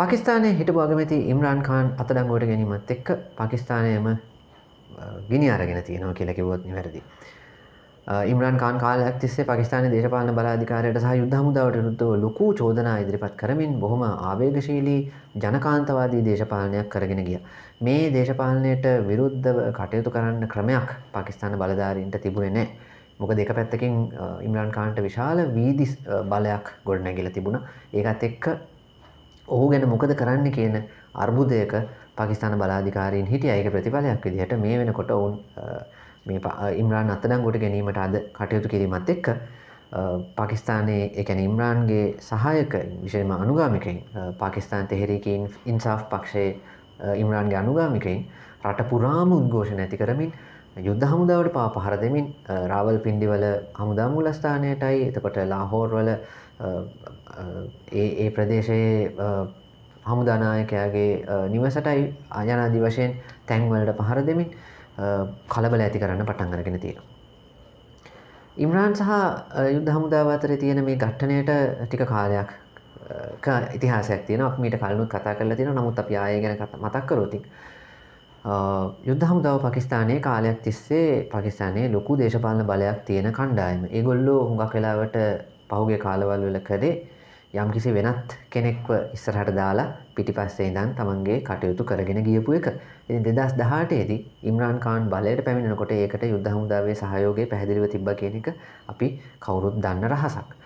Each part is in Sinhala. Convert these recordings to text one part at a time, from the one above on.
පකිස්ානය හිටපු අගමැති ඉම්රාන් කාන් අතඩංගුවට ගැනීමත් එක්ක පකිස්ානයම ගිනි අරගෙන තියෙනවා කියලකිවොත් නිවැරදි. ඉම්රන් කාන් කාල ඇතිස්සේ පකිස්ාන දේශපාලන බලාධිකාරයට සහ යුද්ධමුදාවට නුත්ව ලොකු චෝදනා ඉදිරිපත් කරමින් බොහොම ආවේගශීලී ජනකාන්තවාදී දේශපාලනයක් කරගෙන ගිය. මේ දේශපාලනයට විරුද්ධ කටයුතු කරන්න ක්‍රමයක් පකිස්ාන බලධාරීන්ට තිබුණේ නෑ. මොක දෙක පැත්තකින් ඉම්රන් කාන්ට විශාල වීදි බලයක් ගොඩනැගිල තිබුණ ඒකත් එක්ක ඔහු ගැන මොකද කරන්න කියන අර්බුදයක පකිස්ාන බලාධිකාරීන් හිටිය අයක ප්‍රතිඵලයක් විදිහට මේ වෙනකොට ඔවුන් මේ ඉම්රාන් අත්තඩංගොට ගැනීමට අද කටයුතු කිරීමත් එක්ක පාකිස්ානයේ එකැන ඉම්රාන්ගේ සහයක විශෂම අනුගාමිකයින් පාකිස්ාන් තෙහෙරකින් ඉන්සාෆ් පක්ෂයේ ඉම්රාන්ගේ අනුගාමිකයින් රට පුරාම උද්ඝෝෂණ ඇති කරමින් යුද්ධ හමුදාවට පා පහර දෙමින් රාවල් පින්ඩිවල හමුදා මුලස්ථානයටයි එතකොට ලාහෝර්වල ඒ ප්‍රදේශයේ හමුදානායකයාගේ නිවසටයි ආජනාදි වශයෙන් තැන්වලට පහර දෙමින් කලබල ඇති කරන්න පටන් අරගෙන තියෙන. ඉම්රාන් සහ යුද්ධ හමුදාව අතර තියෙන මේ ගට්ටනයට ටික කාලයක් ඉතිහාසයක් තියෙන මීට කලනුත් කතා කරලා තියෙන නමුත් අප ආය ගැන මතක් කරෝතික්. යුද්ධ හමුදාව පකිස්ානය කාලයක් තිස්සේ පකිස්ානයේ ලොකු දේශපාලන බලයක් තියෙන කණ්ඩායම ඒගොල්ලෝ හුඟක් වෙලාවට පහුගේ කාලවල් වල කරේ යම්කිසි වෙනත් කෙනෙක්ව ඉස්සරහට දාලා පිටිපස්සේ ඉඳන් තමන්ගේ කටයුතු කරගෙන ගියපු එක ඉතින් දෙදස් දහටේදී ඉම්රාන් කාන් බලයට පැමිණෙනකොට ඒකට යුද්ධ හමුදාවේ සහයෝගය පැහැදිලිව තිබ්බ කියන එක අපි කවුරුත් දන්න රහසක්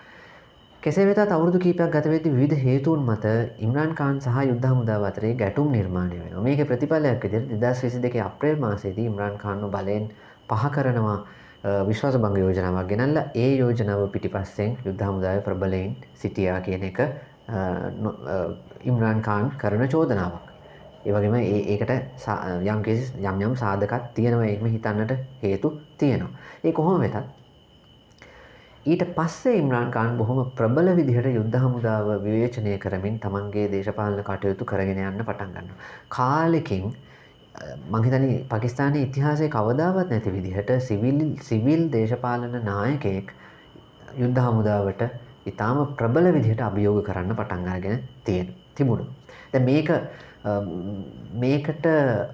කෙසේ වෙතත් අවුරදු කීපයක් ගතවෙදදි විධ හේතුවන් මත ඉම්රන් කාන් සහ යුද්ධ මුදාව අතරේ ගැටුම් නිර්මාණය වෙන මේක ප්‍රතිඵලයක් විදිර දෙදස් විසි දෙක අප්‍රේල් මාසේද ඉම්රන් කාන්නු බලයෙන් පහ කරනවා විශ්වාස බංග යෝජනාවක් ගෙනල්ල ඒ යෝජනාව පිටිපස්සෙන් යුද්ධ මුදාව ප්‍රබලයින් සිටියා කියන එක ඉම්රන් කාන් කරන චෝදනාවක්. ඒවගේම ඒකට යම්කිසි යම් යම් සාධකත් තියෙනවා ඒම හිතන්නට හේතු තියෙනවා. ඒ කොහොම වෙතත් ඊට පස්සේ ඉම්රාන් කාන් බොහොම ප්‍රබල විදිහට යුද්ධ හමුදාව විවේචනය කරමින් තමන්ගේ දේශපාලන කටයුතු කරගෙන යන්න පටන් ගන්න. කාලෙකින් මහිතන පකිස්ානය ඉතිහාසය කවදාවත් නැති විදිහට සිවිල් දේශපාලන නායකයෙක් යුද්ධ හමුදාවට ඉතාම ප්‍රබල විදිහට අභියෝග කරන්න පටන්ගරගෙන තියෙනවා. තිබුණු. ද මේක මේකට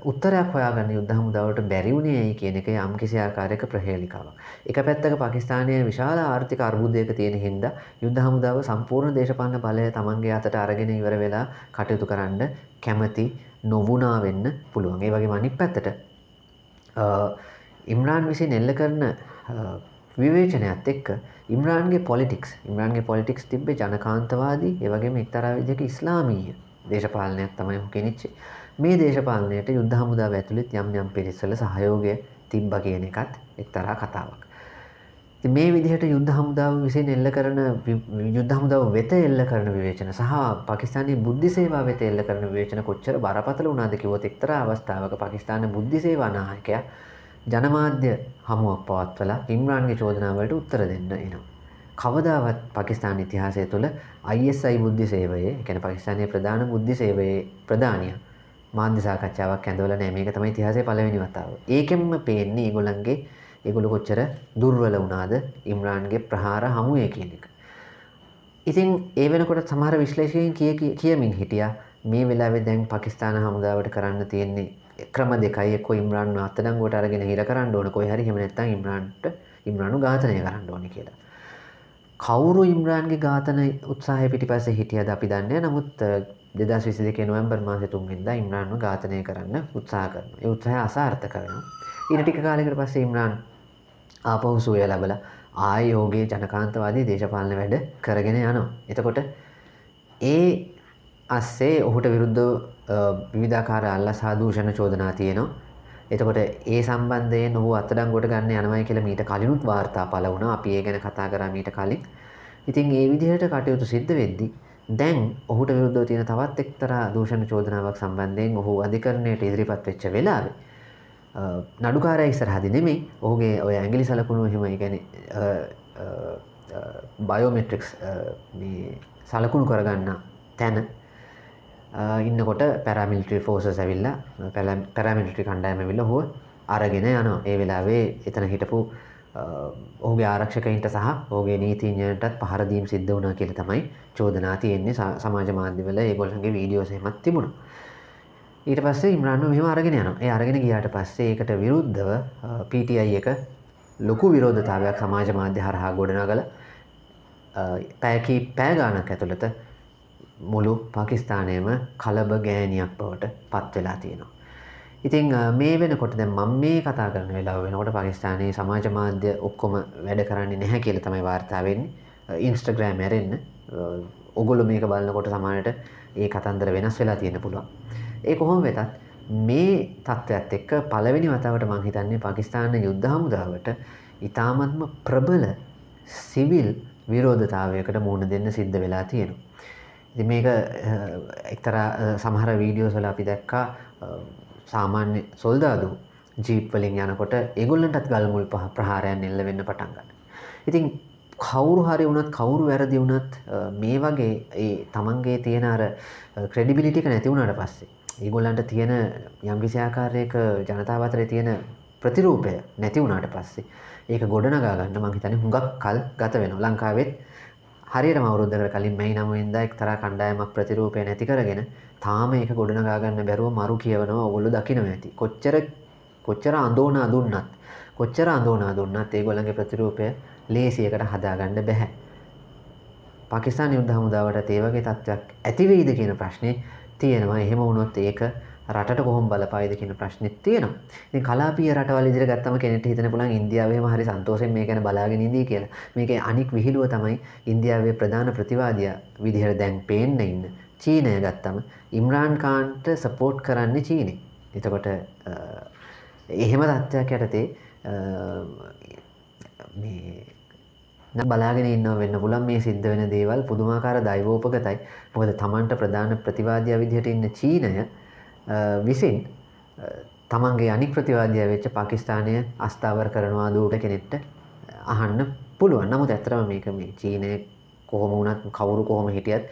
උත්තරයක් හොයාගන්න යුද්ධ හමුදාවට බැරිවුණේ කියන එක යම් කිසි ආකාරයක ප්‍රහේලිකාවක්. එක පැත්තක පාකිස්ානය විශාල ආර්ථික අර්බුදයක තියෙන හින්ද යුද්ධ හමුදාව සම්පූර්ණ දේශපාලන බලය තමන්ගේ අතට අරගෙන ඉවර වෙලා කටයුතු කරන්න කැමති නොවුනා වෙන්න පුළුවන්. ඒ වගේ මනික් පැත්තට ඉම්රාන් විසින් එල්ල කරන විවේචනයක්ත් එක්ක ඉම්රාන්ගේ පොලිටික්ස් ඉම්රාන්ගේ පොලිටික්ස් තිබේ ජනකාන්තවාදී ඒවගේම එක්තරාවිදක ඉස්ලාමීය දේශපාලනයක් තමයි හොකෙනනිච්චි මේ දේශපාලනයට යුද්ධ හමුදා ඇතුළිත් යම් යම් පිරිස්සල සහයෝගය තිබ්බ කියන එකත් එක්තරා කතාවක්. මේ විදිහට යුද්ධ හමුදාව විසින් එල්ල කරන යුද්ධ හමුදාව වෙත එල්ල කරන විවේචන සහ පකිස්ානය බුද්ධි සේවා වෙත එල්ල කරන විවේචන කොච්චර බරපතල වනාද කිවොත් එක්තර අවස්ථාවක පකිස්ාන බුද්ධි සේවානායකයා ජනමාධ්‍ය හමුවක් පවත්වලා ඉම්රාන්ගේ චෝදනාවලට උත්තර දෙන්න එනවා. කවදාවත් පකිස්ාන ඉතිහාසය තුළ අයිSI බුද්ධි සේවයේ කැන පකිස්ානය ප්‍රධාන බුද්ධි සේවයේ ප්‍රධානය මාධ්‍යසාකච්ඡාවක් ඇඳවල නෑමක තමයි තිහාසේ පලවෙනි වතාව. ඒකෙන්ම පේන්නේ ඒගොලන්ගේ ඒගොලු කොච්චර දුර්වල වනාද ඉම්රාන්ගේ ප්‍රහාර හමුවය කියන එක. ඉතින් ඒ වෙනකොට සමහර විශ්ලේෂයෙන් කියමින් හිටිය මේ වෙලාවෙ දැන් පකිස්ාන හමුදාවට කරන්න තියෙන්නේ ක්‍රම දෙකයි කො ඉම්රන් අත්තඩංගුවට අරගෙන හිර කරන්න ඕන කොයි හරි හෙමනැත්තන් ඉම්රන්ට ඉම්රණු ඝාතනය කරන්න ඕන කියලා. කවුරු ඉම්රාන්ගේ ඝාතන උත්සාහ පිටි පස හිටියද අපි දන්නේ නමුත් දෙදස් විසි දෙක නොවම්බර් මාසතුන්ගෙන්ද ඉම්රාන්ු ඝාතනය කරන්න උත්සා කරන උත්සාහ අසාර්ථ කරනවා. ඉරටික කාලෙකට පස්ස ඉම්රාන් ආපහුසූය ලබල ආයෝගේ ජනකාන්තවාදී දේශපාලන වැඩ කරගෙන යනවා. එතකොට ඒ අස්සේ ඔහුට විරුද්ධ විධාකාර අල්ල සාදූෂණ චෝදනා තියෙනවා. එතකොට ඒ සම්බන්ධයෙන් ඔහු අත්අඩංගුවට ගන්න යනවා කියලා මීට කලිනුත් වාර්තා පළ වුණා. අපි ඒ ගැන කතා කරා මීට කලින්. ඉතින් ඒ විදිහට කටයුතු සිද්ධ වෙද්දී දැන් ඔහුට විරුද්ධව තියෙන තවත් එක්තරා දූෂණ චෝදනාවක් සම්බන්ධයෙන් ඔහු අධිකරණයට ඉදිරිපත් වෙච්ච වෙලාවේ නඩුකාරය ඉස්සරහදි නෙමෙයි ඔහුගේ ඔය ඇඟිලි සලකුණු එහෙම ඒ කියන්නේ බයෝමෙට්‍රික්ස් මේ සලකුණු කරගන්න තැන ඉන්නකොට පැරමිල්ට්‍රී ෆෝස ඇවිල්ල පැරමිල්ට්‍රි කණ්ඩායම විල්ල හෝ අරගෙන යනවා ඒ වෙලාවේ එතන හිටපු ඔහුගේ ආරක්ෂකයින්ට සහ ඕගේ නීතිීඥයටත් පහරදීම් සිද්ධ වනා කියල තමයි චෝදනා තියෙන්නේ සමාජ මාධ්‍යවල ඒගොල්හගේ වීඩියෝසහමත් තිබුණ ඊට පස්සේ ඉම්රාණු මෙම අරගෙන යන ඒ අරගෙන ගියාට පස්සේ එකට විරුද්ධව පටයි එක ලොකු විරෝධතාවයක් සමාජ මාධ්‍ය හරහා ගොඩනා කළ පැකි පෑගානක් ඇතුළත මුළු පාකිස්ථානයම කලබ ගෑනියක් බවට පත්වෙලා තියෙනවා. ඉතින් මේ වෙනකොට දැන් මම මේ කතා කරන වෙලාව වෙනකොට පාකිස්ථානයේ සමාජ මාධ්‍ය ඔක්කොම වැඩ කරන්නේ නැහැ කියලා තමයි වාර්තා වෙන්නේ. ඉන්ස්ටාග්‍රෑම් ඇරෙන්න ඔගොල්ලෝ මේක බලනකොට සමහරට ඒ කතන්දර වෙනස් වෙලා තියෙන්න පුළුවන්. ඒ කොහොම වෙතත් මේ තත්ත්වයක්ත් එක්ක පළවෙනි වතාවට මං හිතන්නේ පාකිස්ථාන යුද්ධ හමුදාවට ඉතාමත්ම ප්‍රබල සිවිල් විරෝධතාවයකට මුහුණ දෙන්න සිද්ධ වෙලා තියෙනවා. මේක එක්තර සමහර වීඩියෝ සොල අපි දැක්කා සාමාන්‍ය සොල්දාදු ජීප්වලින් යනකොට ඒගොල්ලටත් ගල්මුල් පහ ප්‍රහාරයන් එල්ල වෙන්න පටන්ගන්න. ඉතින් කවුරු හරි වුණත් කවුරු වැරදි වුණත් මේ වගේ ඒ තමන්ගේ තියෙන අර ක්‍රෙඩිබිලිටික නැතිවුණට පස්සේ. ඒගොල්ලන්ට තියෙන යම්කිසිආකාරයක ජනතාවතරය තියෙන ප්‍රතිරූපය නැතිවුණට පස්සේ ඒක ගොඩනගාගන්න මංහිතන හුඟක් කල් ගත වෙන ලංකාවෙත් හරියට මවරුද්දකට කලින් මෙයි නමුවෙන්ද එක්තර කණ්ඩායමක් ප්‍රතිරූපය නැති කරගෙන තාම ඒක ගොඩනගාගන්න බැරුව මරු කියවනවා ඔගොල්ලු දකිනව ඇති කොච්චර කොච්චර අඳෝනා දුන්නත් කොච්චර අඳෝනා දුන්නත් ඒ ගොළඟ ප්‍රතිරූපය ලේසියකට හදාගන්න බැහැ පකිස්ාන යුද්ධ හමුදාවට තේවගේ තත්ත්වයක් ඇතිවීද කියන ප්‍රශ්නය තියෙනවා එහෙම වුණොත් ඒක රට කොහොම බලපායිද කියන ප්‍රශ්නෙත් තියෙනවා. ඉතින් කලාපීය රටවල් විදිහට ගත්තම කෙනෙක්ට හිතෙන පුළුවන් ඉන්දියාවේම හරි සන්තෝෂයෙන් මේ ගැන බලාගෙන ඉඳී කියලා. මේකේ අනික් විහිළුව තමයි ඉන්දියාවේ ප්‍රධාන ප්‍රතිවාදියා විදිහට දැන් පේන්න ඉන්න චීනය ගත්තම ඉම්රාන් කාන්ට සපෝට් කරන්නේ චීනේ. එතකොට එහෙම තත්ත්වයක් යටතේ මේ බලාගෙන ඉන්න වෙන්න පුලන් මේ සිද්ධ වෙන දේවල් පුදුමාකාර දයිවෝපගතයි මොකද තමන්ට ප්‍රධාන ප්‍රතිවාදය විදිහට ඉන්න චීනය විසින් තමන්ගේ අනි ප්‍රතිවාදය වෙච්ච පාකිස්ානය අස්ථාවර කරනවා දූට කෙනෙට්ට අහන්න පුළුවන් නමු ඇත්තරම මේක මේ චීනය කොහොම වුණත් කවුරු කොහොම හිටියත්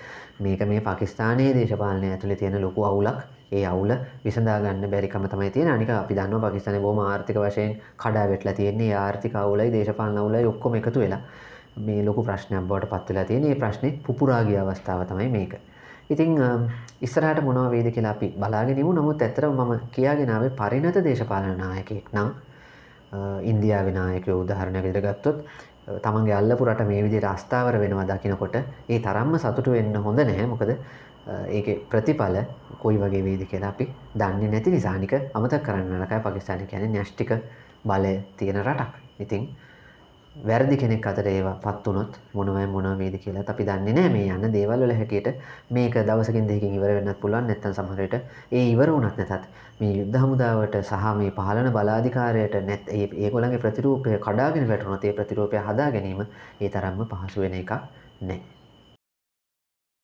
මේක මේ පකිස්ානයේ දේශපාලනය ඇතුළි තියෙන ලොකු අවුලක් ඒ අවුල විසඳාගන්න බැරිකම තමයි තියෙන අනික අපි දන්න පකිස්ාන බොම ආර්ථික වශයෙන් කඩා වෙටලා තියෙන්නේ ආර්ථික අවුලයි දේශපාලන අවුලයි ඔක්කොම එකතු වෙලා මේ ලොකු ප්‍රශ්නයක් බවට පත්වෙලා තියෙන ඒ ප්‍රශ්නය පුරාගිය අවස්ථාව තමයි මේක ඉතිං ඉස්සරහට මොනව වේද කියලා අපි බලාගෙනමු නමුත් ඇතර මම කියාගෙනාව පරිණත දේශපාලනායකෙ නම් ඉන්දයා විනායක උදාහරණය විදිර ගත්තොත් තමන්ගේ අල්ලපු රට මේ විදි රස්ථාවර වෙනවා දකිනකොට ඒ තරම්ම සතුටු වෙන්න හොඳ නෑ මොකද ඒක ප්‍රතිඵල කොයි වගේ වේද කියලා අපි දන්න නැති නිසානික අමත කරන්නලකයි පකිස්ානි කියන න්‍යෂ්ටික බලය තියෙන රටක් ඉතිං වැරදි කෙනෙක් අතර ඒවා පත් වුණොත් මොනවයි මොනවේද කියලා අපි දන්නේ නෑ මේ යන්න දේවල් වල හැටියට මේක දවසකින් දෙකකින් ඉවර වෙන්නත් පුළුවන් නැත්නම් සමහර විට ඒ ඉවර වුණත් නැතත් මේ යුද්ධ හමුදාවට සහ මේ පහළන බලාධිකාරයට නැත් ඒගොල්ලන්ගේ ප්‍රතිරූපය කඩාගෙන වැටුණොත් ඒ ප්‍රතිරූපය හදා ගැනීම ඒ තරම්ම පහසු වෙන එකක් නෑ